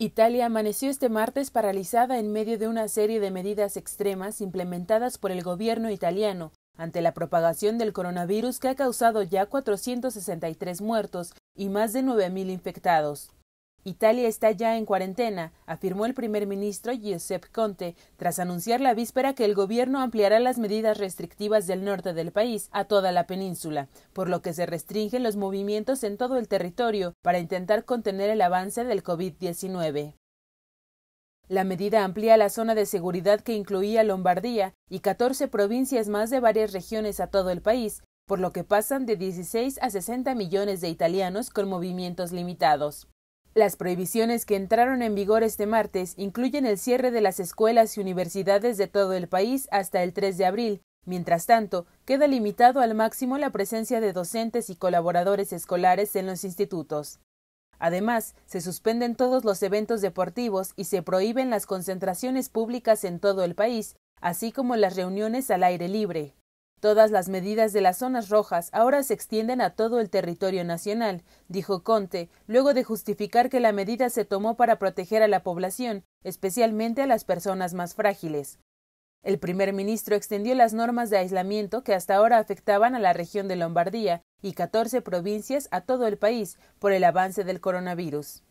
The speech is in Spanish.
Italia amaneció este martes paralizada en medio de una serie de medidas extremas implementadas por el gobierno italiano ante la propagación del coronavirus que ha causado ya 463 muertos y más de 9.000 infectados. Italia está ya en cuarentena, afirmó el primer ministro Giuseppe Conte, tras anunciar la víspera que el gobierno ampliará las medidas restrictivas del norte del país a toda la península, por lo que se restringen los movimientos en todo el territorio para intentar contener el avance del COVID-19. La medida amplía la zona de seguridad que incluía Lombardía y catorce provincias más de varias regiones a todo el país, por lo que pasan de 16 a 60 millones de italianos con movimientos limitados. Las prohibiciones que entraron en vigor este martes incluyen el cierre de las escuelas y universidades de todo el país hasta el 3 de abril. Mientras tanto, queda limitado al máximo la presencia de docentes y colaboradores escolares en los institutos. Además, se suspenden todos los eventos deportivos y se prohíben las concentraciones públicas en todo el país, así como las reuniones al aire libre. Todas las medidas de las zonas rojas ahora se extienden a todo el territorio nacional, dijo Conte, luego de justificar que la medida se tomó para proteger a la población, especialmente a las personas más frágiles. El primer ministro extendió las normas de aislamiento que hasta ahora afectaban a la región de Lombardía y catorce provincias a todo el país por el avance del coronavirus.